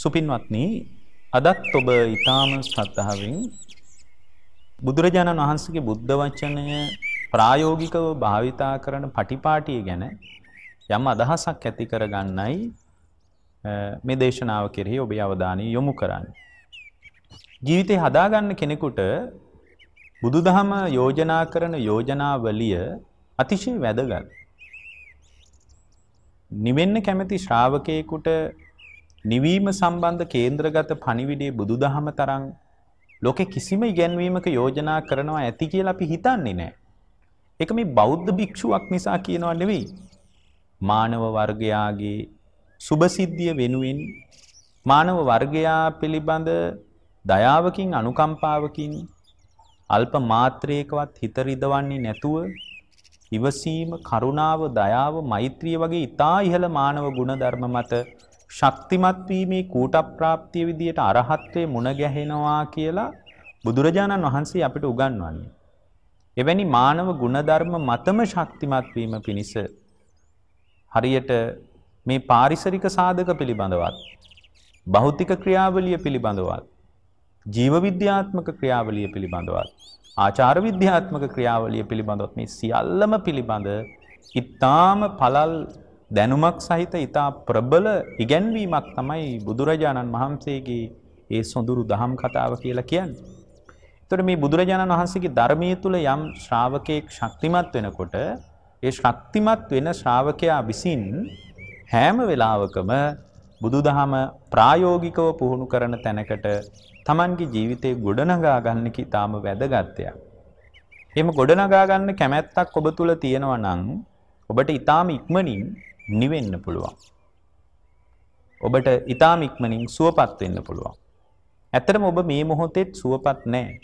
සුපින්වත්නි අදත් ඔබ ඊටාම ශ්‍රද්ධාවෙන් බුදුරජාණන් වහන්සේගේ බුද්ධ වචනය ප්‍රායෝගිකව භාවිතා කරන පටිපාටිය ගැන යම් අදහසක් ඇති කරගන්නයි මේ දේශනාව කෙරෙහි ඔබේ අවධානය යොමු කරන්න. ජීවිතේ හදාගන්න කෙනෙකුට බුදුදහම යෝජනා කරන යෝජනාවලිය අතිශය වැදගත්. නිවෙන්න කැමති ශ්‍රාවකයෙකුට නිවීම සම්බන්ධ කේන්ද්‍රගත පණිවිඩේ බුදුදහම තරම් ලෝකෙ කිසිම ඉගැන්වීමක යෝජනා කරනවා ඇති කියලා අපි හිතන්නේ නැහැ. ඒක මේ බෞද්ධ භික්ෂුවක් නිසා කියනවා නෙවෙයි. මානව වර්ගයාගේ සුභසිද්ධිය වෙනුවෙන් මානව වර්ගයා පිළිබඳ දයාවකින් අනුකම්පාවකින් අල්ප මාත්‍රයකවත් හිත රිදවන්නේ නැතුව ඉවසීම කරුණාව දයාව මෛත්‍රිය වගේ ඊතා ඉහළ මානව ගුණ ධර්ම මත ශක්තිමත් වීමේ කූටප්‍රාප්තිය විදියට අරහත්ත්වේ මුණ ගැහෙනවා කියලා බුදුරජාණන් වහන්සේ අපිට උගන්වන්නේ. එවැනි මානව ගුණධර්ම මතම ශක්තිමත් වීම පිණිස හරියට මේ පාරිසරික සාධක පිළිබඳවත් භෞතික ක්‍රියාවලිය පිළිබඳවත් ජීව විද්‍යාත්මක ක්‍රියාවලිය පිළිබඳවත් ආචාර විද්‍යාත්මක ක්‍රියාවලිය පිළිබඳවත් මේ සියල්ලම පිළිබඳ ඊටාම පළල් දැනුමක් සහිත ඉතා ප්‍රබල ඉගැන්වීමක් තමයි බුදුරජාණන් වහන්සේගේ ඒ සොඳුරු දහම් කතාව කියලා කියන්නේ. එතකොට මේ බුදුරජාණන් වහන්සේගේ ධර්මයේ තුල යම් ශ්‍රාවකෙක් ශක්තිමත් වෙනකොට ඒ ශක්තිමත් වෙන ශ්‍රාවකයා විසින් හැම වෙලාවකම බුදුදහම ප්‍රායෝගිකව පුහුණු කරන තැනකට Tamanගේ ජීවිතේ ගොඩනගා ගන්න කිතාම වැදගත් දෙයක්. එහෙම ගොඩනගා ගන්න කැමැත්තක් ඔබ තුල තියෙනවා නම් ඔබට ඊටාම ඉක්මනින් නිවෙන්න පුළුවන්. ඔබට ඉතාම ඉක්මනින් සුවපත් වෙන්න පුළුවන්. ඇත්තටම ඔබ මේ මොහොතේත් සුවපත් නැහැ.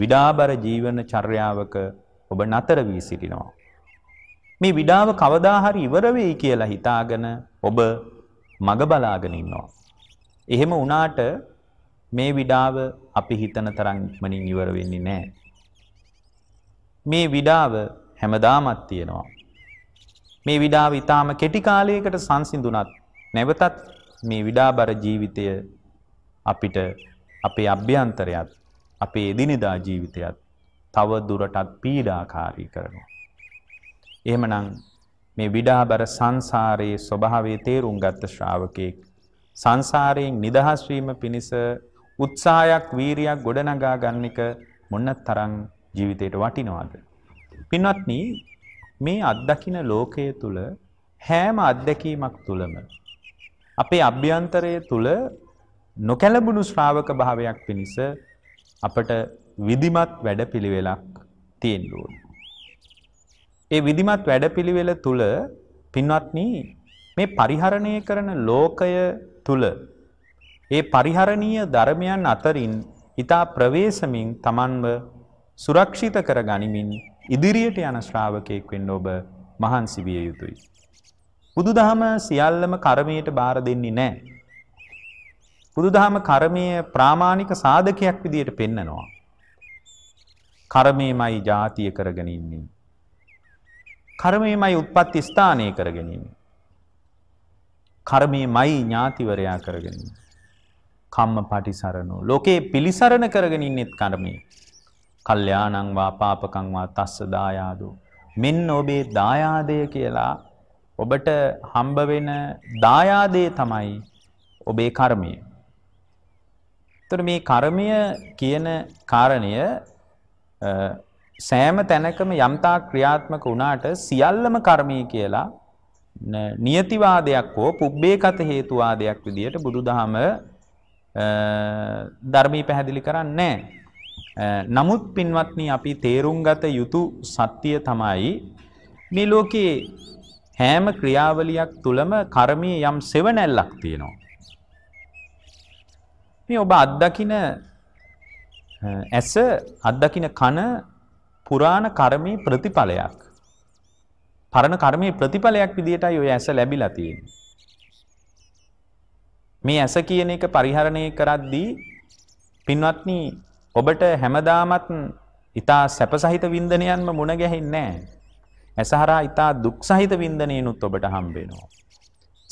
විඩාබර ජීවන චර්යාවක ඔබ නතර වී සිටිනවා. මේ විඩාව කවදා හරි ඉවර වෙයි කියලා හිතාගෙන ඔබ මග බලාගෙන ඉන්නවා. එහෙම වුණාට මේ විඩාව අපි හිතන තරම් ඉක්මනින් ඉවර වෙන්නේ නැහැ. මේ විඩාව හැමදාමත් තියෙනවා. මේ විඩාව ඊටාම කෙටි කාලයකට සංසිඳුණත් නැවතත් මේ විඩාබර ජීවිතය අපිට අපේ අභ්‍යන්තරයත් අපේ එදිනෙදා ජීවිතයත් තව දුරටත් පීඩාකාරී කරනවා. එහෙමනම් මේ විඩාබර සංසාරයේ ස්වභාවය තේරුම් ගත්ත ශ්‍රාවකෙක් සංසාරයෙන් නිදහස් වීම පිණිස උත්සාහයක් වීරියක් ගොඩනගා ගන්න එක මොන තරම් ජීවිතයට වටිනවද? පින්වත්නි මේ අත්දකින ලෝකය තුල හැම අත්දැකීමක් තුලම අපේ අභ්‍යන්තරය තුල නොකැලඹුණු ශ්‍රාවක භාවයක් පිණිස අපට විධිමත් වැඩපිළිවෙලක් තියෙන්න ඕනේ. ඒ විධිමත් වැඩපිළිවෙල තුල පින්වත්නි මේ පරිහරණය කරන ලෝකය තුල ඒ පරිහරණීය ධර්මයන් අතරින් ඊතා ප්‍රවේශමින් Tamanව සුරක්ෂිත කර ගනිමින් ඉදිරියට යන ශ්‍රාවකයෙක් වෙන්න ඔබ මහන්සි විය යුතුයි. බුදුදහම සියල්ලම කර්මයට බාර දෙන්නේ නැහැ. බුදුදහම කර්මය ප්‍රාමාණික සාධකයක් විදියට පෙන්නනවා. කර්මයමයි ජාතිය කරගෙන ඉන්නේ. කර්මයමයි උත්පත්ති ස්ථානය කරගෙන ඉන්නේ. කර්මයමයි ඥාතිවරයා කරගෙන ඉන්නේ. කම්මපටිසරණෝ ලෝකේ පිලිසරණ කරගෙන ඉන්නෙත් කර්මයේ. කල්යාණං වා පාපකං වා තස්ස දායාදෝ මෙන්න ඔබේ දායාදය කියලා ඔබට හම්බ වෙන දායාදේ තමයි ඔබේ කර්මය. ඒතර මේ කර්මය කියන කාරණය සෑම තැනකම යම්තා ක්‍රියාත්මක වුණාට සියල්ලම කර්මය කියලා නියතිවාදයක් හෝ පුබ්බේකත හේතුවාදයක් විදියට බුදුදහම ධර්මී පැහැදිලි කරන්නේ නැහැ. නමුත් පින්වත්නි අපි තේරුම් ගත යුතු සත්‍යය තමයි මේ ලෝකයේ හැම ක්‍රියාවලියක් තුළම කර්මයේ යම් සෙවණැල්ලක් තියෙනවා. මේ ඔබ අත්දකින ඇස අත්දකින කන පුරාණ කර්මයේ ප්‍රතිඵලයක්. පරණ කර්මයේ ප්‍රතිඵලයක් විදියටයි ඔය ඇස ලැබිලා තියෙන්නේ. මේ ඇස කියන එක පරිහරණය කරද්දී පින්වත්නි ඔබට හැමදාමත් ඊතා සැපසහිත වින්දනයන්ම මුණ ගැහෙන්නේ නැහැ. ඇසහරා ඊතා දුක්සහිත වින්දනයනුත් ඔබට හම්බ වෙනවා.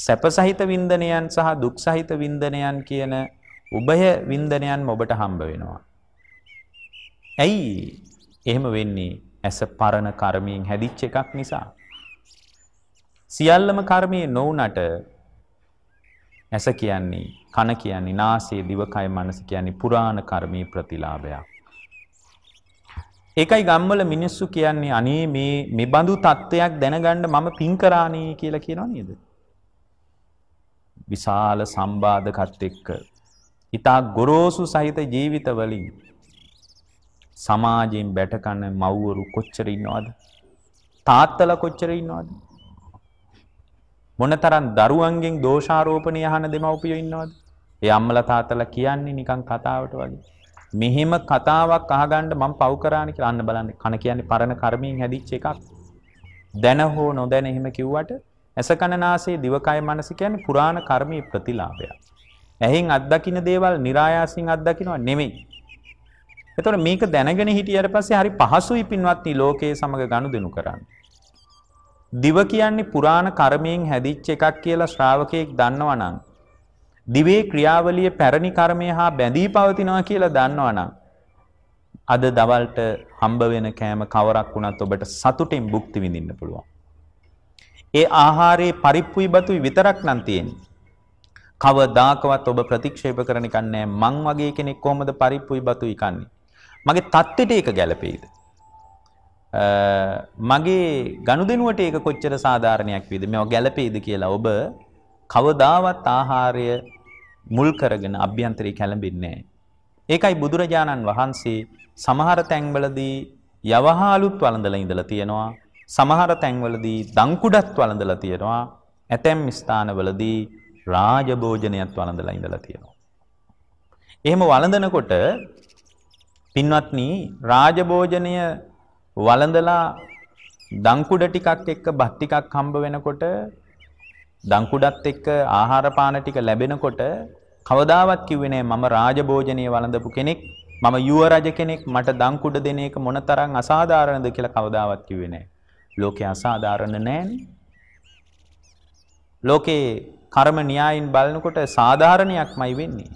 සැපසහිත වින්දනයන් සහ දුක්සහිත වින්දනයන් කියන උභය වින්දනයන්ම ඔබට හම්බ වෙනවා. ඇයි එහෙම වෙන්නේ? ඇස පරණ කර්මයෙන් හැදිච්ච එකක් නිසා. සියල්ලම කර්මයේ නොවුනට ඇස කියන්නේ කන කියන්නේ නාසය, දිවකය, මනස කියන්නේ පුරාණ කර්මී ප්‍රතිලාභයක්. ඒකයි ගම්වල මිනිස්සු කියන්නේ අනේ මේ මේ බඳු தත්වයක් දැනගන්න මම පින් කරානේ කියලා කියනවා නේද? විශාල සම්බාධකත් එක්ක ඊටා ගොරෝසු සහිත ජීවිතවලින් සමාජයෙන් බැටකන මව්වරු කොච්චර ඉන්නවද? තාත්තලා කොච්චර ඉන්නවද? මොනතරම් දරුවන්ගෙන් දෝෂාරෝපණය අහන දෙමව්පියෝ ඉන්නවද? ඒ අම්මලා තාත්තලා කියන්නේ නිකන් කතාවට වගේ. මෙහෙම කතාවක් අහගන්න මම පව් කරාන කියලා අන්න බලන්න කන කියන්නේ පරණ කර්මයෙන් හැදිච්ච එකක්. දැන හෝ නොදැන එහෙම කිව්වට ඇස කන නාසය දිවකය මනස කියන්නේ පුරාණ කර්මී ප්‍රතිලාභය. ඇහෙන් අත්දකින්න දේවල් નિરાයාසින් අත්දකින්නවා නෙමෙයි. එතකොට මේක දැනගෙන හිටියට පස්සේ හරි පහසුයි පින්වත්නි ලෝකයේ සමග ගනුදෙනු කරන්න. දිව කියන්නේ පුරාණ කර්මයෙන් හැදිච්ච එකක් කියලා ශ්‍රාවකයෙක් දන්නවා නම් දිවේ ක්‍රියාවලිය පැරණි කර්මය හා බැඳී පවතිනවා කියලා දන්නවනම් අද දවල්ට හම්බ වෙන කෑම කවරක් වුණත් ඔබට සතුටින් භුක්ති විඳින්න පුළුවන්. ඒ ආහාරයේ පරිප්පුයි බතුයි විතරක් නම් තියෙන්නේ. කවදාකවත් ඔබ ප්‍රතික්ෂේප කරන එකක් නැහැ. මං වගේ කෙනෙක් කොහොමද පරිප්පුයි බතුයි කන්නේ? මගේ தත්ත්වෙට ඒක ගැළපෙයිද? මගේ ගනුදෙනුවට ඒක කොච්චර සාධාරණයක් වේද? මේවා ගැළපෙයිද කියලා ඔබ කවදාවත් ආහාරය මුල් කරගෙන අභ්‍යන්තරේ කැළඹෙන්නේ නැහැ. ඒකයි බුදුරජාණන් වහන්සේ සමහර තැන්වලදී යවහාලුත් වළඳලා ඉඳලා තියෙනවා. සමහර තැන්වලදී දංකුඩත් වළඳලා තියෙනවා. ඇතැම් ස්ථානවලදී රාජභෝජනයත් වළඳලා ඉඳලා තියෙනවා. එහෙම වළඳනකොට පින්වත්නි රාජභෝජනය වළඳලා දංකුඩ ටිකක් එක්ක බත් ටිකක් හම්බ වෙනකොට දංකුඩත් එක්ක ආහාර පාන ටික ලැබෙනකොට කවදාවත් කිව්වේ නෑ මම රාජභෝජනීය වළඳපු කෙනෙක් මම යුව රජ කෙනෙක් මට දංකුඩ දෙන එක මොනතරම් අසාධාරණද කියලා කවදාවත් කිව්වේ නෑ. ලෝකේ අසාධාරණ නෑනේ. ලෝකේ කර්ම න්‍යායින් බලනකොට සාධාරණයක්මයි වෙන්නේ.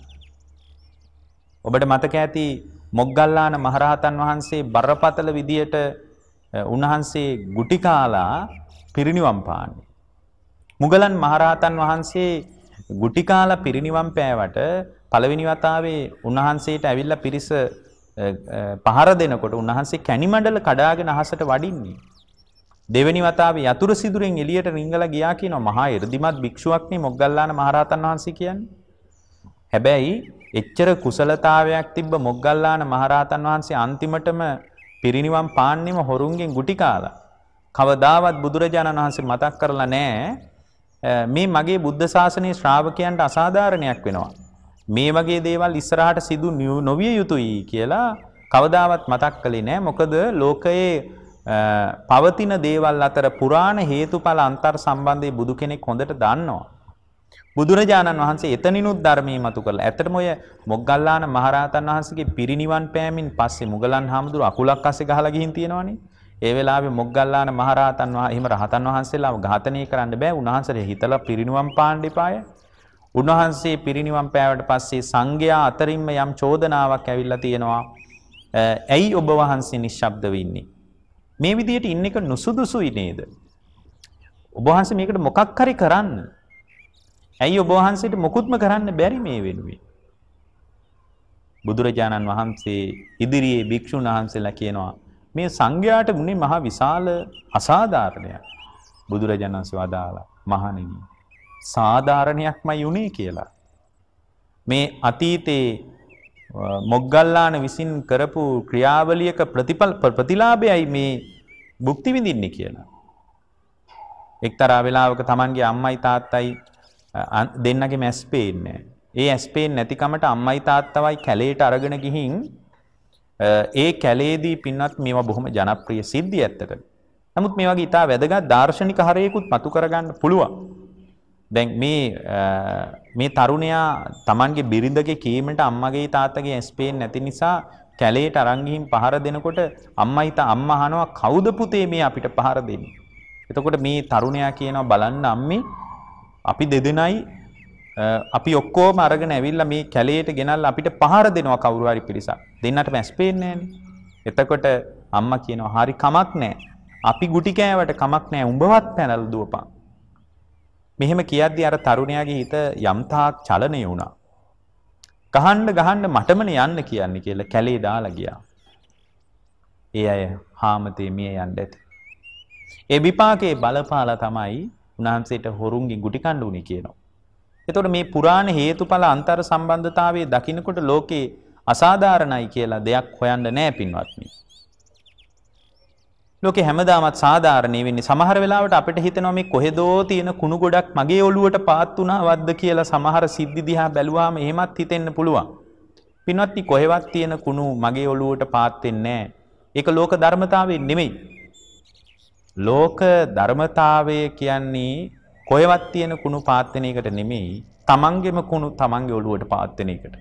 ඔබට මතක ඇති මොග්ගල්ලාන මහරහතන් වහන්සේ බරපතල විදියට උන්වහන්සේ ගුටි කාලා පිරිණිවන් පාන්නේ. මුගලන් මහරහතන් වහන්සේ ගුටිකාල පිරිණිවන් පෑවට පළවෙනි වතාවේ උන්වහන්සේට ඇවිල්ලා පිරිස පහර දෙනකොට උන්වහන්සේ කැණිමඩල කඩාගෙන අහසට වඩින්නේ. දෙවෙනි වතාවේ යතුරු සිදුරෙන් එළියට රිංගලා ගියා කියනවා මහා irdimat භික්ෂුවක් නේ මොග්ගල්ලාන මහරහතන් වහන්සේ කියන්නේ. හැබැයි එච්චර කුසලතාවයක් තිබ්බ මොග්ගල්ලාන මහරහතන් වහන්සේ අන්තිමටම පිරිණිවන් පාන්නෙම හොරුන්ගෙන් ගුටි කාලා. කවදාවත් බුදුරජාණන් වහන්සේ මතක් කරලා නැහැ. මේ මගේ බුද්ධ ශාසනයේ ශ්‍රාවකයන්ට අසාධාරණයක් වෙනවා. මේ වගේ දේවල් ඉස්සරහට සිදු නොවිය යුතුයි කියලා කවදාවත් මතක් කළේ නෑ. මොකද ලෝකයේ පවතින දේවල් අතර පුරාණ හේතුඵල අන්තර් සම්බන්ධයේ බුදු කෙනෙක් හොඳට දන්නවා. බුදුරජාණන් වහන්සේ එතනිනුත් ධර්මයේ මතු කළා. ඇත්තටම ඔය මොග්ගල්ලාන මහරහතන් වහන්සේගේ පිරිණිවන් පෑමින් පස්සේ මුගලන් හාමුදුරුව අකුලක් අස්සේ ගහලා ගිහින් තියෙනවනේ. ඒ වෙලාවේ මොග්ගල්ලාන මහරහතන් වහන්සේ එහෙම රහතන් වහන්සේලාව ඝාතනය කරන්න බෑ. උන්වහන්සේ හිතලා පිරිණිවන් පාන්න එපාය. උන්වහන්සේ පිරිණිවන් පෑවට පස්සේ සංඝයා අතරින්ම යම් චෝදනාවක් ඇවිල්ලා තියෙනවා. ඇයි ඔබ වහන්සේ නිශ්ශබ්දව ඉන්නේ? මේ විදිහට ඉන්න එක නුසුදුසුයි නේද? ඔබ වහන්සේ මේකට මොකක් හරි කරන්න. ඇයි ඔබ වහන්සේට මොකුත්ම කරන්න බැරි මේ වෙනුවේ? බුදුරජාණන් වහන්සේ ඉදිරියේ භික්ෂුන් වහන්සේලා කියනවා මේ සංඝයාට වුණේ මහා විශාල අසාධාරණයක්. බුදුරජාණන් වහන්සේ වදාලා මහණෙනි සාධාරණයක්මයි උනේ කියලා. මේ අතීතේ මොග්ගල්ලාන විසින් කරපු ක්‍රියාවලියක ප්‍රතිඵල ප්‍රතිලාභයයි මේ භුක්ති විඳින්නේ කියලා. එක්තරා වෙලාවක Tamanගේ අම්මයි තාත්තයි දෙන්නගේ මැස් පේන්නේ. ඒ ඇස් පේන්නේ නැතිකමට අම්මයි තාත්තවයි කැලේට අරගෙන ගිහින් ඒ කැලේදී පින්නත් මේවා බොහොම ජනප්‍රිය සිද්ධි ඇත්තට. නමුත් මේ වගේ ඉතා වැදගත් දාර්ශනික හරයකුත් මතු කරගන්න පුළුවන්. දැන් මේ මේ තරුණයා Tamanගේ බිරිඳගේ කීමට අම්මගේ තාත්තගේ ස්පේන් නැති නිසා කැලේට අරන් ගිහින් පහර දෙනකොට අම්මයි තා අම්මා අහනවා කවුද පුතේ මේ අපිට පහර දෙන්නේ. එතකොට මේ තරුණයා කියනවා බලන්න අම්මේ අපි දෙදෙනයි අපි ඔක්කෝම අරගෙන ඇවිල්ලා මේ කැලේට ගෙනල්ලා අපිට පහර දෙනවා කවුරු හරි පිරිසක්. දෙන්නට මැස් පේන්නේ එතකොට අම්මා කියනවා හරි කමක් නැහැ. අපි ගුටි කෑවට කමක් නැහැ උඹවත් පැනලා දුවපන්. මෙහෙම කියද්දී අර තරුණයාගේ හිත යම්තාක් චලනය වුණා. ගහන්න ගහන්න මටමනේ යන්න කියන්නේ කියලා කැලේ දාලා ගියා. ඒ අය හාමතේ මිය යන්න ඇති. ඒ විපාකේ බලපාලා තමයි උන්වහන්සේට හොරුන්ගේ ගුටි කණ්ඩු උනේ කියනවා. එතකොට මේ පුරාණ හේතුඵල අන්තර් සම්බන්ධතාවයේ දකින්නකොට ලෝකේ අසාධාරණයි කියලා දෙයක් හොයන්න නෑ පින්වත්නි. ලෝකේ හැමදාමත් සාධාරණේ වෙන්නේ සමහර වෙලාවට අපිට හිතෙනවා මේ කොහෙදෝ තියෙන කුණු ගොඩක් මගේ ඔළුවට පාත් වුණාවද්ද කියලා සමහර සිද්ධි දිහා බැලුවාම එහෙමත් හිතෙන්න පුළුවන්. පින්වත්නි කොහෙවත් තියෙන කුණු මගේ ඔළුවට පාත් වෙන්නේ ඒක ලෝක ධර්මතාවය නෙමෙයි. ලෝක ධර්මතාවය කියන්නේ කොහෙවත් තියෙන කුණු පාත් වෙන එකට නෙමෙයි තමන්ගෙම කුණු තමන්ගේ ඔළුවට පාත් වෙන එකට.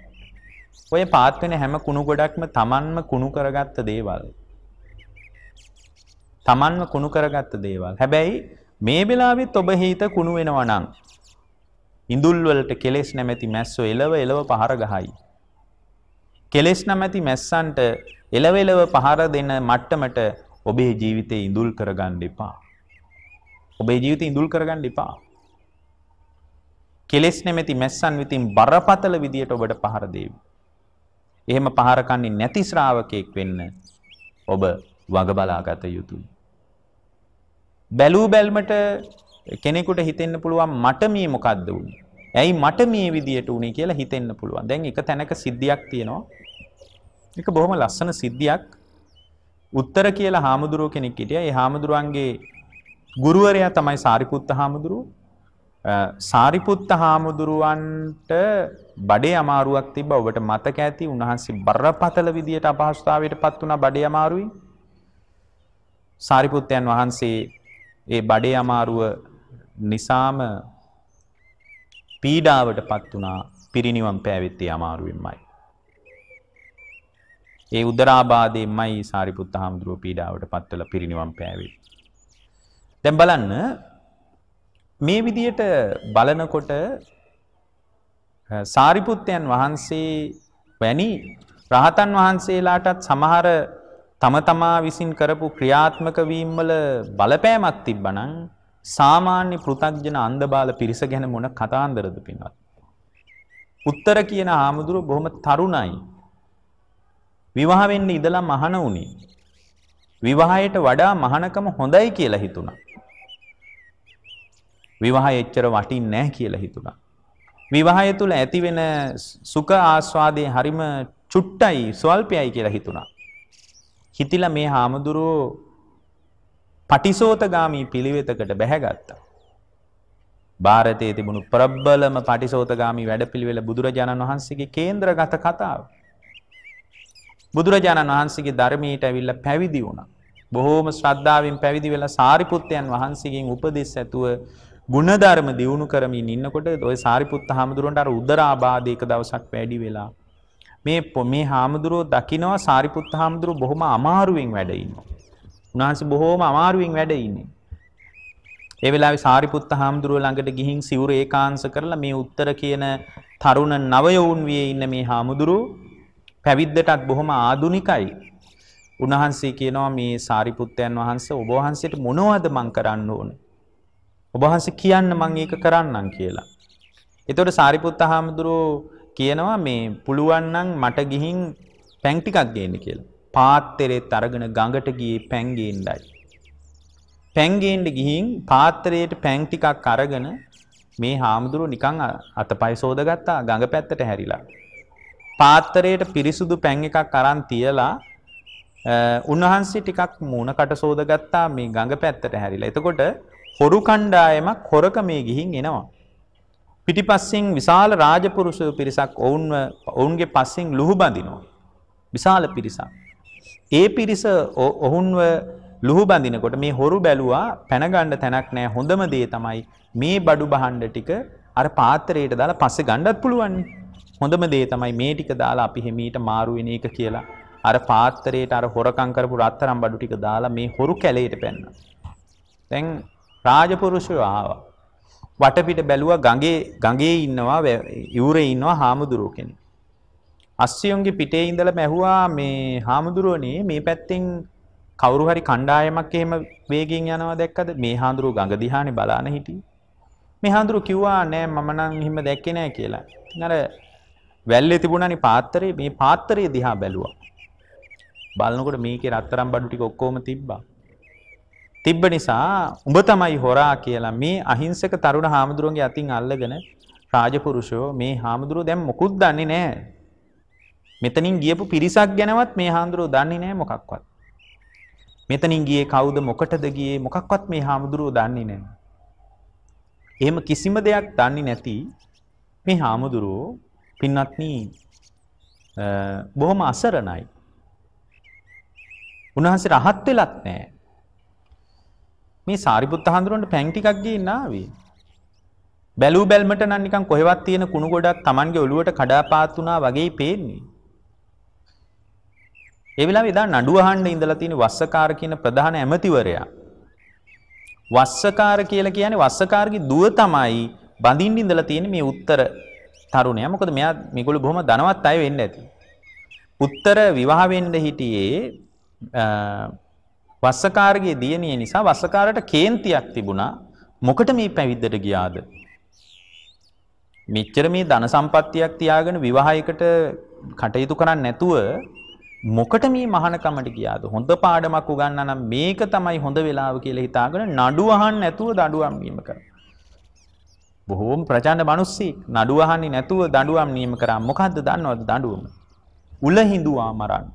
ඔය පාත් වෙන හැම කුණු ගොඩක්ම තමන්ම කුණු කරගත්ත දේවල්. තමන්ම කුණු කරගත්ත දේවල්. හැබැයි මේ වෙලාවෙත් ඔබ හිත කුණු වෙනවා නම් ඉඳුල් වලට කෙලෙස් නැමැති මැස්සෝ එලව එලව පහර ගහයි. කෙලෙස් නැමැති මැස්සන්ට එලව එලව පහර දෙන මට්ටමට ඔබේ ජීවිතේ ඉඳුල් කරගන්න එපා. ඔබේ ජීවිතය ඉඳුල් කරගන්න එපා. කෙලෙස් නැමැති මැස්සන් විතින් බරපතල විදියට ඔබට පහර දෙවි. එහෙම පහර කන්නේ නැති ශ්‍රාවකෙක් වෙන්න ඔබ වග බලාගත යුතුයි. බැලූ බැල්මට කෙනෙකුට හිතෙන්න පුළුවන් මට මේ මොකද්ද වුනේ? ඇයි මට මේ විදියට වුනේ කියලා හිතෙන්න පුළුවන්. දැන් එක තැනක සිද්ධියක් තියෙනවා. ඒක බොහොම ලස්සන සිද්ධියක්. උත්තර කියලා හාමුදුරුව කෙනෙක් හිටියා. ඒ හාමුදුරුවන්ගේ ගුරුවරයා තමයි සාරිපුත්ත හාමුදුරුව. සාරිපුත්ත හාමුදුරුවන්ට බඩේ අමාරුවක් තිබ්බ ඔබට මතක ඇති උන්වහන්සේ බරපතල විදියට අපහසුතාවයට පත් වුණා බඩේ අමාරුයි. සාරිපුත්තයන් වහන්සේ ඒ බඩේ අමාරුව නිසාම පීඩාවට පත් වුණා පිරිණිවන් පෑවෙත්තේ අමාරුවෙන්මයි. ඒ උදරාබාධයෙන්මයි සාරිපුත්ත හාමුදුරුව පීඩාවට පත්වල පිරිණිවන් පෑවේ. දැන් බලන්න මේ විදියට බලනකොට සාරිපුත්තයන් වහන්සේ වැනි රහතන් වහන්සේලාටත් සමහර තම තමා විසින් කරපු ක්‍රියාත්මක වීම වල බලපෑමක් තිබ්බනම් සාමාන්‍ය පෘථග්ජන අන්ධබාල පිරිස ගැන මොන කතාන්දරද පින්වත්. උත්තර කියන ආමුදුරු බොහොම තරුණයි. විවාහ වෙන්න ඉඳලා මහණ වුණේ. විවාහයට වඩා මහණකම හොඳයි කියලා හිතුණා. විවාහය එච්චර වටින්නේ නැහැ කියලා හිතුණා. විවාහය තුල ඇති වෙන සුඛ ආස්වාදයේ හරිම චුට්ටයි ස්වල්පයයි කියලා හිතුණා. හිතිලා මේ හාමුදුරුව පටිසෝතගාමී පිළිවෙතකට බැහැගත්තා. ಭಾರತයේ තිබුණු ප්‍රබලම පටිසෝතගාමී වැඩපිළිවෙල බුදුරජාණන් වහන්සේගේ කේන්ද්‍රගත කතාව. බුදුරජාණන් වහන්සේගේ ධර්මයට ඇවිල්ලා පැවිදි වුණා. බොහෝම ශ්‍රද්ධාවෙන් පැවිදි වෙලා සාරිපුත්තයන් වහන්සේගෙන් උපදෙස් ඇතුව ගුණධර්ම දියුණු කරමින් ඉන්නකොට ඔය සාරිපුත්ත හාමුදුරුවන්ට අර උදරාබාධයක දවසක් වැඩි වෙලා මේ මේ හාමුදුරුවෝ දකිනවා සාරිපුත්ත හාමුදුරුවෝ බොහොම අමාරුවෙන් වැඩ ඉන්නවා. උන්වහන්සේ බොහොම අමාරුවෙන් වැඩ ඉන්නේ. ඒ වෙලාවේ සාරිපුත්ත හාමුදුරුවෝ ළඟට ගිහින් සිවුර ඒකාංශ කරලා මේ උත්තර කියන තරුණ නවයවුන් වියේ ඉන්න මේ හාමුදුරුවෝ පැවිද්දටත් බොහොම ආදුනිකයි. උන්වහන්සේ කියනවා මේ සාරිපුත්තයන් වහන්සේ ඔබ වහන්සේට මොනවද මං කරන්න ඕනේ? ඔබහන්ස කියන්න මං ඒක කරන්නම් කියලා. එතකොට සාරිපුත්ත හාමුදුරුවෝ කියනවා මේ පුළුවන් නම් මට ගිහින් පැන් ටිකක් ගේන්න කියලා. පාත්‍රෙත් අරගෙන ගඟට ගියේ පැන් ගේන්නයි. පැන් ගේන්න ගිහින් පාත්‍රයට පැන් ටිකක් අරගෙන මේ හාමුදුරුවෝ නිකන් අතපය සෝදගත්තා ගඟ පැත්තට හැරිලා. පාත්‍රයට පිරිසුදු පැන් එකක් අරන් තියලා උන්වහන්සේ ටිකක් මූණකට සෝදගත්තා මේ ගඟ පැත්තට හැරිලා. එතකොට හොරු කණ්ඩායමක් හොරකමේ ගිහින් එනවා. පිටිපස්සෙන් විශාල රාජපුරුෂ පිරිසක් ඔවුන්ව ඔවුන්ගේ පස්සෙන් ලුහු බඳිනවා. විශාල පිරිසක්. ඒ පිරිස ඔවුන්ව ලුහු බඳිනකොට මේ හොරු බැලුවා පැනගන්න තැනක් නැහැ. හොඳම දේ තමයි මේ බඩු බහණ්ඩ ටික අර පාත්‍රයට දාලා පස්සේ ගන්නත් පුළුවන්. හොඳම දේ තමයි මේ ටික දාලා අපි හිමීට මාරු වෙන එක කියලා අර පාත්‍රයට අර හොරකම් කරපු රත්තරන් බඩු ටික දාලා මේ හොරු කැලේට පැනනවා. දැන් රාජපුරුෂයෝ ආවා. වටපිට බැලුවා ගඟේ ගඟේ ඉන්නවා ඉවුරේ ඉන්නවා හාමුදුරුවෝ කෙනෙක්. අස්සියුන්ගේ පිටේ ඉඳලා මැහුවා මේ හාමුදුරුවනේ මේ පැත්තෙන් කවුරු හරි කණ්ඩායමක් එහෙම වේගෙන් යනවා දැක්කද මේ හාමුදුරුව ගඟ දිහානේ බලාන හිටියේ. මේ හාමුදුරුව කිව්වා නෑ මම නම් එහෙම දැක්කේ නෑ කියලා. අර වැල්ලේ තිබුණානේ පාත්‍රය මේ පාත්‍රය දිහා බැලුවා. බලනකොට මේකේ රත්තරන් බඩු ටික ඔක්කොම තිබ්බා. තිබ්බ නිසා උඹ තමයි හොරා කියලා මේ අහිංසක තරුණ හාමුදුරුවන්ගේ අතින් අල්ලගෙන රාජපුරුෂෝ මේ හාමුදුරුවෝ දැන් මොකුත් දන්නේ නැහැ. මෙතනින් ගියපු පිරිසක් ගැනවත් මේ හාමුදුරුවෝ දන්නේ නැහැ මොකක්වත්. මෙතනින් ගියේ කවුද මොකටද ගියේ මොකක්වත් මේ හාමුදුරුවෝ දන්නේ නැහැ. එහෙම කිසිම දෙයක් දන්නේ නැති මේ හාමුදුරුවෝ පින්වත්නි බොහොම අසරණයි. උන්වහන්සේ රහත් වෙලත් නැහැ. මේ සාරිපුත්ත හඳුරන්ට පැන් ටිකක් ගින්න ආවේ. බැලූ බැල්මට නම් නිකන් කොහෙවත් තියෙන කුණු ගොඩක් Tamanගේ ඔළුවට කඩාපාත් වුණා වගේයි පේන්නේ. ඒ වෙලාවේ ඉදා නඩුව අහන්න ඉඳලා තියෙන වස්සකාර කියන ප්‍රධාන ඇමතිවරයා. වස්සකාර කියලා කියන්නේ වස්සකාරගේ දුව තමයි බඳින්න ඉඳලා තියෙන මේ උත්තර තරුණයා. මොකද මෙයා මේගොල්ලෝ බොහොම ධනවත් අය වෙන්න ඇති. උත්තර විවාහ වෙන්න හිටියේ වස්සකාරගේ දියණිය නිසා වස්සකාරට කේන්තියක් තිබුණා. මොකට මේ පැවිද්දට ගියාද? මෙච්චර මේ ධන සම්පත්තියක් තියාගෙන විවාහයකට කටයුතු කරන්නේ නැතුව මොකට මේ මහානකමට ගියාද? හොඳ පාඩමක් උගන්නා නම් මේක තමයි හොඳ වෙලාව කියලා හිතාගෙන නඩු අහන්න නැතුව දඬුවම් නියම කරා. බොහෝම ප්‍රචණ්ඩ මිනිස්සෙක් නඩු අහන්නේ නැතුව දඬුවම් නියම කරා. මොකද්ද දන්නවද දඬුවම? උල හිඳුවා මරන්න.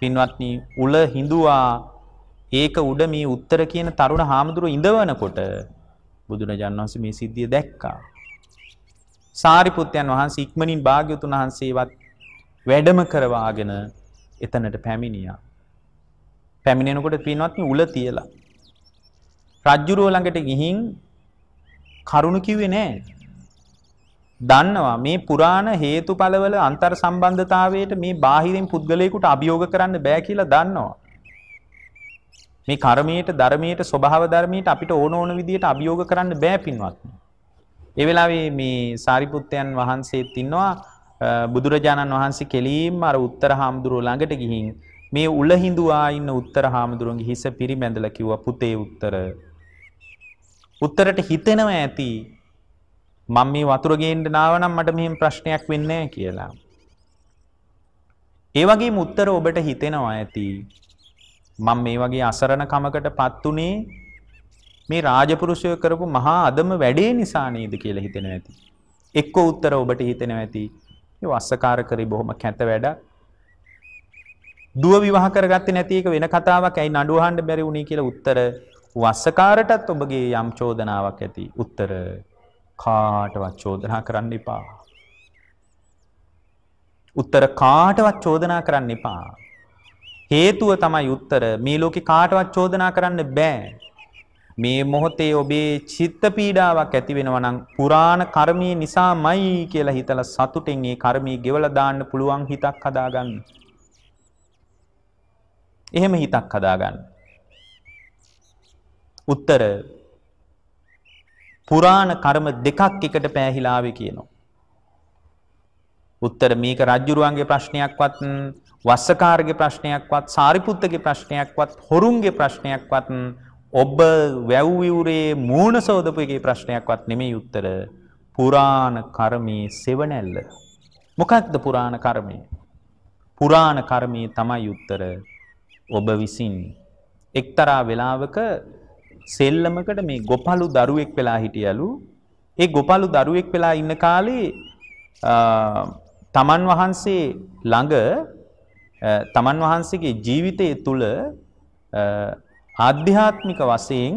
පින්වත්නි උල හිඳුවා ඒක උඩ මේ උත්තර කියන තරුණ හාමුදුරුව ඉඳවනකොට බුදුරජාණන් වහන්සේ මේ සිද්ධිය දැක්කා. සාරිපුත්යන් වහන්සේ ඉක්මනින් භාග්‍යවතුන් වහන්සේවත් වැඩම කරවාගෙන එතනට පැමිණියා. පැමිණෙනකොට පින්වත් උල තියලා. රජ්ජුරුව ළඟට ගිහින් කරුණ කිව්වේ නෑ. දන්නවා මේ පුරාණ හේතුඵලවල අන්තර් සම්බන්ධතාවයට මේ බාහිරින් පුද්ගලයෙකුට අභියෝග කරන්න බෑ කියලා දන්නවා. මේ කර්මයට ධර්මයට ස්වභාව ධර්මයට අපිට ඕන ඕන විදිහට අභියෝග කරන්න බෑ පින්වත්නි. ඒ වෙලාවේ මේ සාරිපුත්තයන් වහන්සේත් ඉන්නවා බුදුරජාණන් වහන්සේ කෙලින්ම අර උත්තර හාමුදුරුව ළඟට ගිහින් මේ උල හිඳුවා ඉන්න උත්තර හාමුදුරුවන්ගේ හිස පිරිමැඳලා කිව්වා පුතේ උත්තර. උත්තරට හිතෙනවා ඇති මම මේ වතුර ගේන්න නාව නම් මට මෙහෙම ප්‍රශ්නයක් වෙන්නේ නැහැ කියලා. ඒ වගේම උත්තර ඔබට හිතෙනවා ඇති මම මේ වගේ අසරණ කමකට පත් උනේ මේ රාජපුරුෂය කරපු මහා අදම වැඩේ නිසා නේද කියලා හිතෙනවා ඇති. එක්ක උත්තර ඔබට හිතෙනවා ඇති. මේ වස්සකාර කරි බොහොම කැත වැඩක්. දුව විවාහ කරගත්තේ නැති එක වෙන කතාවක් ඇයි නඩුව අහන්න බැරි වුණේ කියලා උත්තර වස්සකාරටත් ඔබගේ යම් චෝදනාවක් ඇති. උත්තර කාටවත් චෝදනා කරන්න එපා. උත්තර කාටවත් චෝදනා කරන්න එපා. හේතුව තමයි උත්තර මේ ලෝකේ කාටවත් චෝදනා කරන්න බෑ. මේ මොහොතේ ඔබේ චිත්ත පීඩාවක් ඇති වෙනවා නම් පුරාණ කර්මයේ නිසාමයි කියලා හිතලා සතුටින් ඒ කර්මී ගෙවලා දාන්න පුළුවන් හිතක් හදාගන්න. එහෙම හිතක් හදාගන්න. උත්තර පුරාණ කර්ම දෙකක් එකට පෑහිලා ආවේ කියනවා. උත්තර මේක රජ්ජුරුවන්ගේ ප්‍රශ්නයක්වත් වස්සකාරගේ ප්‍රශ්නයක්වත් සාරිපුත්තගේ ප්‍රශ්නයක්වත් හොරුන්ගේ ප්‍රශ්නයක්වත් ඔබ වැව් විවුරේ මූණ සෝදපු එකේ ප්‍රශ්නයක්වත් නෙමෙයි උත්තර පුරාණ කර්මයේ සෙවණැල්ල මොකක්ද පුරාණ කර්මය පුරාණ කර්මයේ තමයි උත්තර ඔබ විසින් එක්තරා වෙලාවක සෙල්ලමකට මේ ගොපලු දරුවෙක් වෙලා හිටියලු ඒ ගොපලු දරුවෙක් වෙලා ඉන්න කාලේ තමන් වහන්සේ ළඟ තමන් වහන්සේගේ ජීවිතය තුළ ආධ්‍යාත්මික වශයෙන්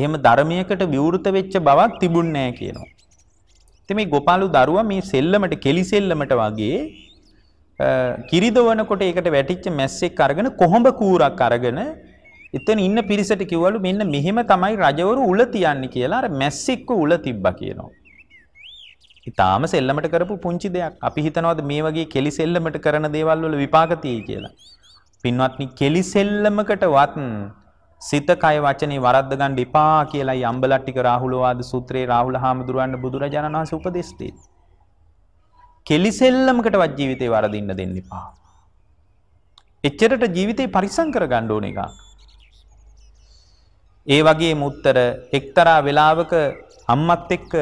එහෙම ධර්මයකට විවෘත වෙච්ච බවක් තිබුණ නෑ කියනවා. ඉතින් මේ ගෝපාලු දරුවා මේ සෙල්ලමට කෙලි සෙල්ලමට වගේ කිරිදවනකොට ඒකට වැටිච්ච මැස්සෙක් අරගෙන කොහොඹ කූරක් අරගෙන එතන ඉන්න පිරිසට කිව්වලු මෙන්න මෙහෙම තමයි රජවරු උල තියන්නේ කියලා අර මැස්සෙක්ව උල තිබ්බා කියනවා. ඉතාලම සෙල්ලමට කරපු පුංචි දෙයක්. අපි හිතනවාද මේ වගේ කෙලි සෙල්ලමට කරන දේවල් වල විපාක තියෙයි කියලා. පින්වත්නි කෙලි සෙල්ලමකටවත් සිත කය වචනේ වරද්ද ගන්න එපා කියලායි අම්බලට්ටික රාහුලවාද සූත්‍රයේ රාහුල හාමුදුරුවන්ට බුදුරජාණන් වහන්සේ උපදෙස් දෙන්නේ. කෙලි සෙල්ලමකටවත් ජීවිතේ වරදින්න දෙන්න එපා. එච්චරට ජීවිතේ පරිස්සම් කරගන්න ඕන එක. ඒ වගේ මුත්තර එක්තරා වෙලාවක අම්මත් එක්ක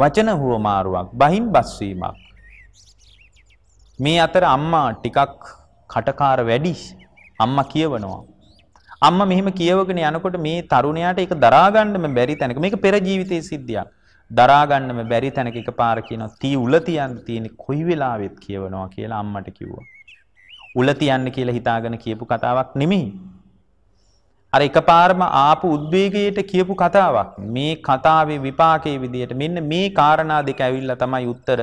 වචන හුවමාරුවක් බහින් බස්වීමක් මේ අතර අම්මා ටිකක් කටකාර වැඩි අම්මා කියවනවා අම්මා මෙහෙම කියවගෙන යනකොට මේ තරුණයාට ඒක දරා ගන්නම බැරි තැනක මේක පෙර ජීවිතයේ සිද්ධියක් දරා ගන්නම බැරි තැනක එකපාර කියනවා තී උල තියන්න තියෙන්නේ කොයි වෙලාවෙත් කියවනවා කියලා අම්මට කිව්වා උල තියන්න කියලා හිතාගෙන කියපු කතාවක් නෙමෙයි අර එකපාරම ආපු උද්වේගයට කියපු කතාවක්. මේ කතාවේ විපාකයේ විදියට මෙන්න මේ காரணා දෙක ඇවිල්ලා තමයි උත්තර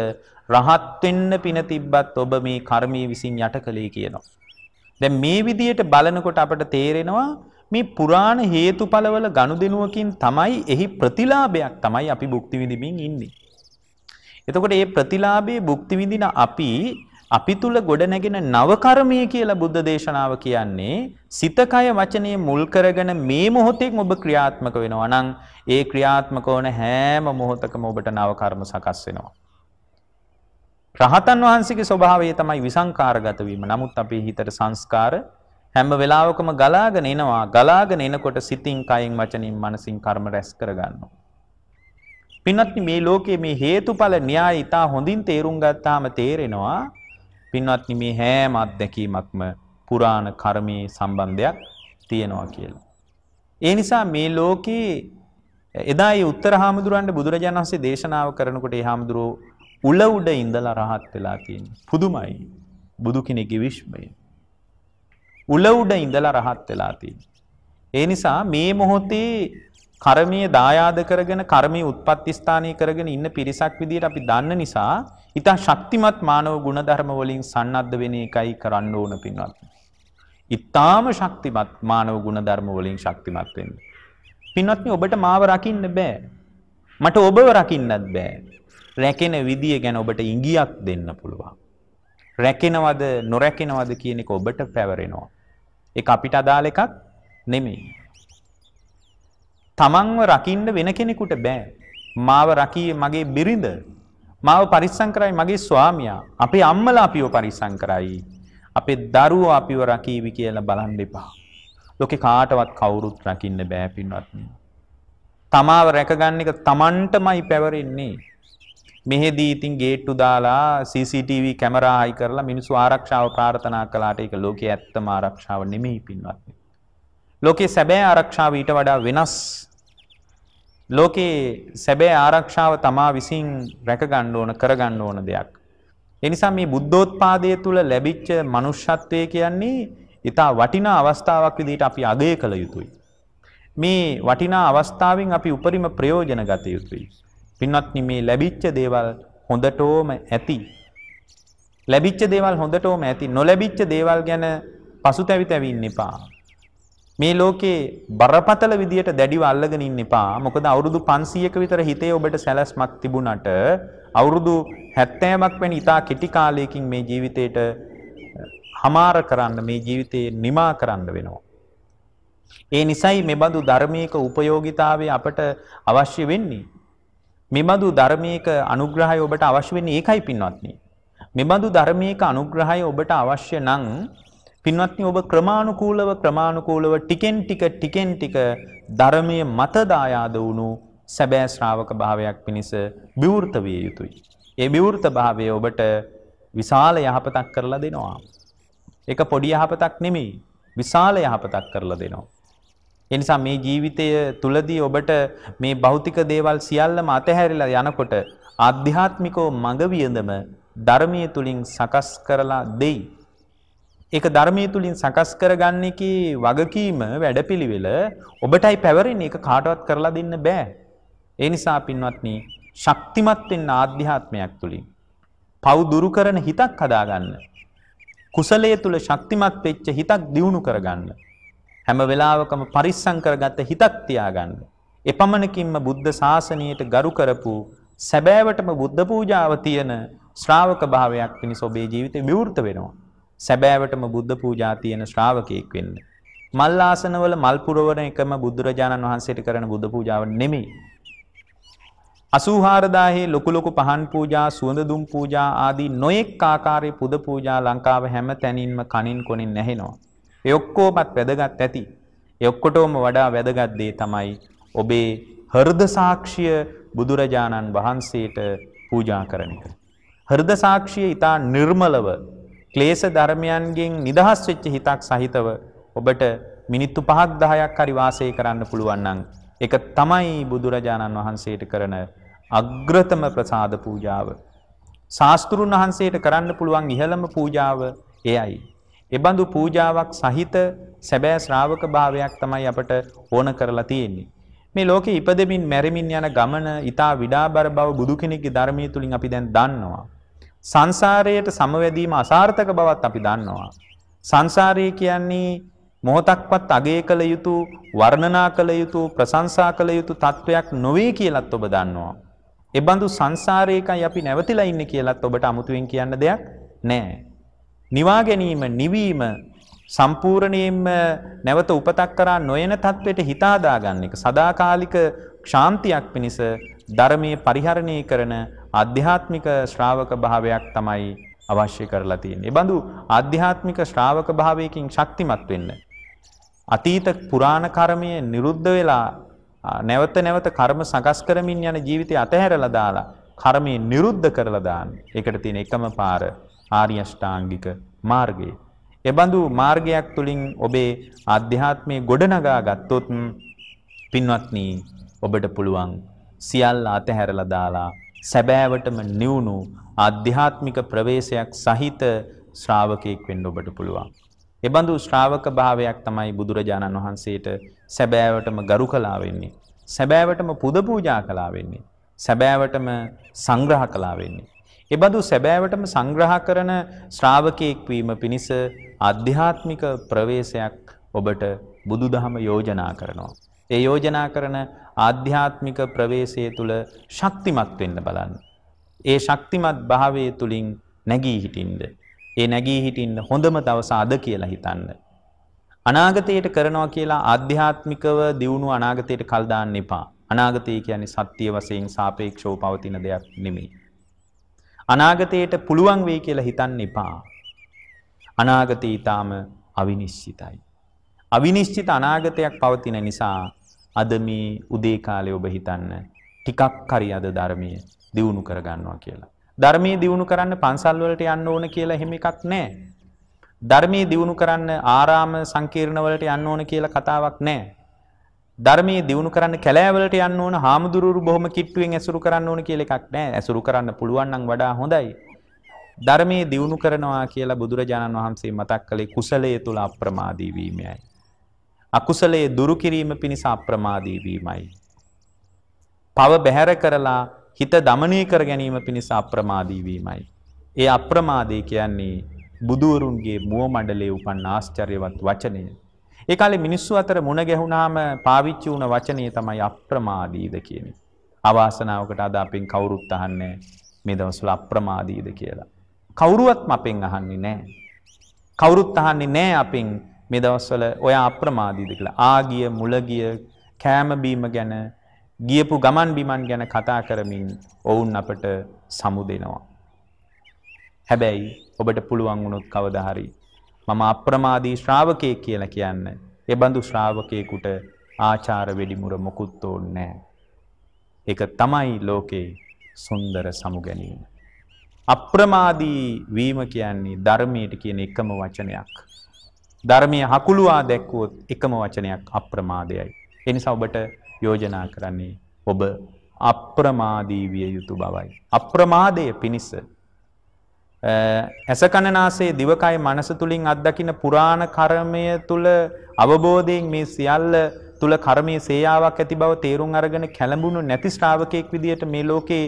රහත් වෙන්න පින තිබ්බත් ඔබ මේ කර්මයේ විසින් යටකලේ කියනවා. දැන් මේ විදියට බලනකොට අපට තේරෙනවා මේ පුරාණ හේතුඵලවල ගනුදෙනුවකින් තමයි එහි ප්‍රතිලාභයක් තමයි අපි භුක්ති විඳින්මින් ඉන්නේ. එතකොට මේ ප්‍රතිලාභයේ භුක්ති විඳින අපි අපි තුල ගොඩනැගෙන නව කර්මය කියලා බුද්ධ දේශනාව කියන්නේ සිත කය වචනේ මුල් කරගෙන මේ මොහොතේම ඔබ ක්‍රියාත්මක වෙනවා නම් ඒ ක්‍රියාත්මක වන හැම මොහොතකම ඔබට නව කර්ම සකස් වෙනවා. රහතන් වහන්සේගේ ස්වභාවය තමයි විසංකාරගත වීම. නමුත් අපේ හිතට සංස්කාර හැම වෙලාවකම ගලාගෙන එනවා. ගලාගෙන එනකොට සිතින්, කයින්, වචනින්, මනසින් කර්ම රැස් කරගන්නවා. පින්වත්නි මේ ලෝකයේ මේ හේතුඵල න්‍යාය ඊට හොඳින් තේරුම් ගත්තාම තේරෙනවා පින්වත්නි මේ හැම අත්දැකීමක්ම පුරාණ කර්මයේ සම්බන්ධයක් තියෙනවා කියලා. ඒ නිසා මේ ලෝකේ එදා ඒ උත්තර හාමුදුරන්ට බුදුරජාණන් වහන්සේ දේශනාව කරනකොට ඒ හාමුදුරුවෝ උල උඩ ඉඳලා රහත් වෙලා තියෙනවා. පුදුමයි. බුදු කෙනෙක්ගේ විශ්මය. උල උඩ ඉඳලා රහත් වෙලා තියෙනවා. ඒ නිසා මේ මොහොතේ කර්මීය දායාද කරගෙන කර්මී උත්පත්ති ස්ථානීය කරගෙන ඉන්න පිරිසක් විදියට අපි දන්න නිසා ඉතා ශක්තිමත් මානව ගුණධර්ම වලින් සන්නද්ධ වෙන එකයි කරන්න ඕන පින්වත්. ඉතාම ශක්තිමත් මානව ගුණධර්ම වලින් ශක්තිමත් වෙන්න. පින්වත්නි ඔබට මාව රකින්න බෑ. මට ඔබව රකින්නත් බෑ. රැකෙන විදිය ගැන ඔබට ඉඟියක් දෙන්න පුළුවන්. රැකෙනවද නොරැකෙනවද කියන එක ඔබට පැවරෙනවා. ඒක අපිට අදාළ එකක් නෙමෙයි. තමන්ව රකින්න වෙන කෙනෙකුට බෑ. මාව රකී මගේ බිරිඳ මාව පරිස්සම් කරයි මගේ ස්වාමියා. අපේ අම්මලා අපිව පරිස්සම් කරයි. අපේ දරුවෝ අපිව රකීවි කියලා බලන් එපා. ලෝකේ කාටවත් කවුරුත් රකින්න බෑ පින්වත්නි. තමාව රැකගන්න එක Tamanටමයි පැවරෙන්නේ. මෙහෙදී ඉතින් ගේට්ටු දාලා CCTV කැමරා හයි කරලා මිනිස්සු ආරක්ෂාව ප්‍රාර්ථනා කළාට ඒක ලෝකයේ ඇත්තම ආරක්ෂාව නෙමෙයි පින්වත්නි. ලෝකයේ සැබෑ ආරක්ෂාව ඊට වඩා වෙනස්. ලෝකේ සැබෑ ආරක්ෂාව තමා විසින් රැකගන්න ඕන කරගන්න ඕන දෙයක්. ඒ නිසා මේ බුද්ධෝත්පාදය තුල ලැබිච්ච මනුෂ්‍යත්වය කියන්නේ ඊට වටිනා අවස්ථාවක් විදිහට අපි අගය කළ යුතුයි. මේ වටිනා අවස්ථාවෙන් අපි උපරිම ප්‍රයෝජන ගත යුතුයි. පින්වත්නි මේ ලැබිච්ච දේවල් හොඳටම ඇති. ලැබිච්ච දේවල් හොඳටම ඇති. නොලැබිච්ච දේවල් ගැන පසුතැවි තැවි ඉන්න එපා. මේ ලෝකේ බරපතල විදියට දැඩිව අල්ලගෙන ඉන්න එපා. මොකද අවුරුදු 500ක විතර හිතේ ඔබට සැලැස්මක් තිබුණට අවුරුදු 70ක් වෙන ඉතා කෙටි කාලයකින් මේ ජීවිතේට හමාර කරන්න මේ ජීවිතේ නිමා කරන්න වෙනවා. ඒ නිසයි මේ බඳු ධර්මයක ප්‍රයෝගිතාවේ අපට අවශ්‍ය වෙන්නේ. මේ බඳු ධර්මයක අනුග්‍රහය ඔබට අවශ්‍ය වෙන්නේ ඒකයි පින්වත්නි. මේ බඳු ධර්මයක අනුග්‍රහය ඔබට අවශ්‍ය නම් පින්වත්නි ඔබ ක්‍රමානුකූලව ක්‍රමානුකූලව ටිකෙන් ටික ටිකෙන් ටික ධර්මයේ මත දායාද වුණු සැබෑ ශ්‍රාවක භාවයක් පිණිස විවෘත විය යුතුයි. ඒ විවෘත භාවය ඔබට විශාල යහපතක් කරලා දෙනවා. ඒක පොඩි යහපතක් නෙමෙයි. විශාල යහපතක් කරලා දෙනවා. ඒ නිසා මේ ජීවිතය තුලදී ඔබට මේ භෞතික දේවල් සියල්ලම අතහැරිලා යනකොට ආධ්‍යාත්මිකව මඟ වියඳම ධර්මයේ තුලින් සකස් කරලා දෙයි. ඒක ධර්මයේ තුලින් සකස් කරගන්න එකේ වගකීම වැඩපිළිවෙල ඔබටයි පැවරෙන එක කාටවත් කරලා දෙන්න බෑ. ඒ නිසා පින්වත්නි, ශක්තිමත් වෙන්න ආධ්‍යාත්මයක් තුලින් පව් දුරු කරන හිතක් හදාගන්න. කුසලයේ තුල ශක්තිමත් වෙච්ච හිතක් දියුණු කරගන්න. හැම වෙලාවකම පරිස්සම් කරගත්ත හිතක් තියාගන්න. එපමණකින්ම බුද්ධ ශාසනයට ගරු කරපු සැබෑවටම බුද්ධ පූජාව තියෙන ශ්‍රාවක භාවයක් පිණිස ඔබේ ජීවිතේ විවෘත වෙනවා. සැබෑවටම බුද්ධ පූජා තියෙන ශ්‍රාවකයෙක් වෙන්න. මල් ආසනවල මල් පුරවන එකම බුදුරජාණන් වහන්සේට කරන බුද්ධ පූජාව නෙමෙයි. 84000 ලොකු ලොකු පහන් පූජා, සුවඳ දුම් පූජා ආදී නොඑක් ආකාරයේ පුද පූජා ලංකාව හැම තැනින්ම කනින් කොනින් නැහෙනවා. ඒ ඔක්කොමත් වැදගත් ඇති. ඒ ඔක්කොටම වඩා වැදගත් දේ තමයි ඔබේ හෘද සාක්ෂිය බුදුරජාණන් වහන්සේට පූජා කරන එක. හෘද සාක්ෂිය ඊට නිර්මලව ක්ලේශ ධර්මයන්ගෙන් නිදහස් වෙච්ච හිතක් සහිතව ඔබට මිනිත්තු 5ක් 10ක් හරි වාසය කරන්න පුළුවන් නම් ඒක තමයි බුදුරජාණන් වහන්සේට කරන අග්‍රතම ප්‍රසාද පූජාව. ශාස්තෘන් වහන්සේට කරන්න පුළුවන් ඉහළම පූජාව එයයි. එබඳු පූජාවක් සහිත සැබෑ ශ්‍රාවක භාවයක් තමයි අපට ඕන කරලා තියෙන්නේ. මේ ලෝකෙ ඉපදෙමින් මැරෙමින් යන ගමන ඊටා විඩාබර බව බුදු කෙනෙක්ගේ ධර්මයේ තුලින් අපි දැන් දන්නවා. සංසාරයට සමවැදීම අසාර්ථක බවත් අපි දන්නවා. සංසාරය කියන්නේ මොහොතක්වත් අගය කළ යුතු වර්ණනා කළ යුතු ප්‍රශංසා කළ යුතු තත්ත්වයක් නොවේ කියලත් ඔබ දන්නවා. එබඳු සංසාරයකයි අපි නැවතිලා ඉන්නේ කියලත් ඔබට අමුතුවෙන් කියන්න දෙයක් නැහැ. නිවා ගැනීම නිවීම සම්පූර්ණයෙන්ම නැවත උපතක් කරා නොයන තත්වයට හිතාදාගන්න එක සදාකාලික ශාන්තියක් පිණිස ධර්මයේ පරිහරණය කරන ආධ්‍යාත්මික ශ්‍රාවක භාවයක් තමයි අවශ්‍ය කරලා තියෙන්නේ. බඳු ආධ්‍යාත්මික ශ්‍රාවක භාවයකින් ශක්තිමත් වෙන්න. අතීත පුරාණ කර්මය නිරුද්ධ වෙලා නැවත නැවත කර්ම සකස් කරමින් යන ජීවිතය අතහැරලා දාලා කර්මය නිරුද්ධ කරලා දාන්න. ඒකට තියෙන එකම පාර ආර්ය අෂ්ටාංගික මාර්ගය. එබඳු මාර්ගයක් තුළින් ඔබේ අධ්‍යාත්මය ගොඩනගා ගත්තොත් පින්වත්නී ඔබට පුළුවන් සියල් අතහැරලා දාලා සැබෑවටම නිවුණු ආධ්‍යාත්මික ප්‍රවේශයක් සහිත ශ්‍රාවකයෙක් වෙන්න ඔබට පුළුවන්. එබඳු ශ්‍රාවක භාවයක් තමයි බුදුරජාණන් වහන්සේට සැබෑවටම ගරු කලා වෙන්නේ. සැබෑවටම පුද පූජා කලා වෙන්නේ. සැබෑවටම සංග්‍රහ කලා වෙන්නේ. එබඳු සැබෑවටම සංග්‍රහ කරන ශ්‍රාවකයෙක් වීම පිණිස ආධ්‍යාත්මික ප්‍රවේශයක් ඔබට බුදුදහම යෝජනා කරනවා. ඒ යෝජනා කරන ආධ්‍යාත්මික ප්‍රවේශය තුළ ශක්තිමත් වෙන්න බලන්න. ඒ ශක්තිමත් භාවය තුළින් නැගී හිටින්ද. ඒ නැගී හිටින්න හොඳම දවස අද කියලා හිතන්න. අනාගතයට කරනවා කියලා ආධ්‍යාත්මිකව දියුණු අනාගතයට කල් දාන්න එපා. අනාගතය කියන්නේ සත්‍ය වශයෙන් සාපේක්ෂව පවතින දෙයක් නෙමෙයි. අනාගතයට පුළුවන් වෙයි කියලා හිතන්න එපා. අනාගතය ඊටාම අවිනිශ්චිතයි. අවිනිශ්චිත අනාගතයක් පවතින නිසා අද මේ උදේ කාලේ ඔබ හිතන්න ටිකක් හරි අද ධර්මයේ දියුණු කරගන්නවා කියලා. ධර්මයේ දියුණු කරන්න පන්සල් වලට යන්න ඕන කියලා එහෙම එකක් නැහැ. ධර්මයේ දියුණු කරන්න ආරාම සංකීර්ණ වලට යන්න ඕන කියලා කතාවක් නැහැ. ධර්මයේ දියුණු කරන්න කැලෑවලට යන්න ඕන හාමුදුරුවරු බොහොම කිට්ටුවෙන් ඇසුරු කරන්න ඕන කියලා එකක් නැහැ. ඇසුරු කරන්න පුළුවන් නම් වඩා හොඳයි. ධර්මයේ දියුණු කරනවා කියලා බුදුරජාණන් වහන්සේ මතක් කළේ කුසලයේ තුල අප්‍රමාදී වීමයි. අකුසලයේ දුරු කිරීම පිණිස අප්‍රමාදී වීමයි. පව බැහැර කරලා හිත දමනය කර ගැනීම පිණිස අප්‍රමාදී වීමයි. ඒ අප්‍රමාදී කියන්නේ බුදුවරුන්ගේ මුව මණ්ඩලයේ උපන් ආශ්චර්යවත් වචනය. ඒ කාලේ මිනිස්සු අතර මුණ ගැහුණාම පාවිච්චි වුණ වචනේ තමයි අප්‍රමාදීද කියන්නේ. අවාසනාවකට අද අපෙන් කවුරුත් අහන්නේ මේ දවස්වල අප්‍රමාදීද කියලා. කවුරුවත්ම අපෙන් අහන්නේ නැහැ. කවුරුත් අහන්නේ නැහැ අපෙන් මේ දවස්වල ඔය අප්‍රමාදීද කියලා. ආගිය, මුලගිය, කෑම ගැන, ගියපු ගමන් බිමන් ගැන කතා කරමින් ඔවුන් අපට සමුදෙනවා. හැබැයි ඔබට පුළුවන් වුණොත් කවදා හරි මම අප්‍රමාදී ශ්‍රාවකයෙක් කියලා කියන්න. ඒ බඳු ශ්‍රාවකයෙකුට ආචාර වෙඩිමුර මොකුත් ඕනේ නැහැ. ඒක තමයි ලෝකේ සුන්දර සමුගැනීම. අප්‍රමාදී වීම කියන්නේ ධර්මයට කියන එකම වචනයක්. ධර්මය හකුළුවා දැක්වුවොත් එකම වචනයක් අප්‍රමාදයයි. එනිසා ඔබට යෝජනා කරන්නේ ඔබ අප්‍රමාදී විය යුතු බවයි. අප්‍රමාදය පිණිස ඇස කණනාසේ දිවකය මනස තුළින් අත්දකින පුරාණ කර්මය තුල අවබෝධයෙන් මේ සියල්ල තුල කර්මයේ සේයාවක් ඇති බව තේරුම් අරගෙන කැළඹුණු නැති ශ්‍රාවකෙක් විදියට මේ ලෝකේ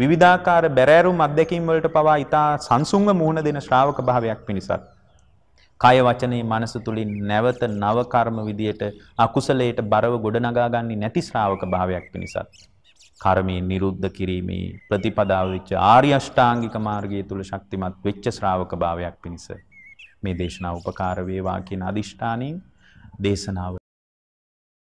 විවිධාකාර බැරෑරුම් අත්දැකීම් වලට පවා ඊට සංසුන්ව මුහුණ දෙන ශ්‍රාවක භාවයක් පිණිසත් කය වචනේ මනස තුලින් නැවත නව කර්ම විදියට අකුසලයට බරව ගොඩනගා ගන්නේ නැති ශ්‍රාවක භාවයක් පිණිසත් කර්මී නිරුද්ධ කිරීමේ ප්‍රතිපදාව වෙච්ච ආර්ය අෂ්ටාංගික මාර්ගය තුල ශක්තිමත් වෙච්ච ශ්‍රාවක භාවයක් පිණිස මේ දේශනාව උපකාර වේවා කියන අදිෂ්ඨානයෙන් දේශනාව